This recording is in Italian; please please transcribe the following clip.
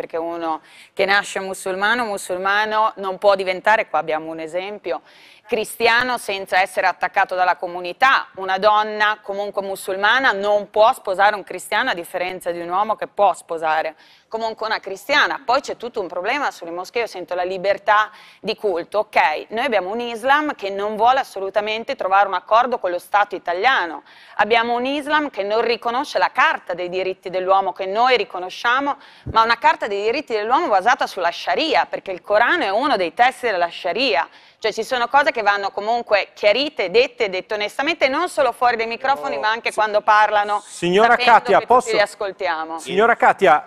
perché uno che nasce musulmano, musulmano non può diventare, qua abbiamo un esempio, cristiano senza essere attaccato dalla comunità, una donna comunque musulmana non può sposare un cristiano a differenza di un uomo che può sposare comunque una cristiana. Poi c'è tutto un problema sulle moschee, io sento la libertà di culto, ok, noi abbiamo un Islam che non vuole assolutamente trovare un accordo con lo Stato italiano, abbiamo un Islam che non riconosce la carta dei diritti dell'uomo che noi riconosciamo, ma una carta dei diritti dell'uomo basata sulla Sharia, perché il Corano è uno dei testi della Sharia, cioè ci sono cose che vanno comunque chiarite, dette, dette onestamente, non solo fuori dai microfoni, no. ma anche quando parlano, Signora sapendo Katia, che posso... li ascoltiamo. Signora Katia...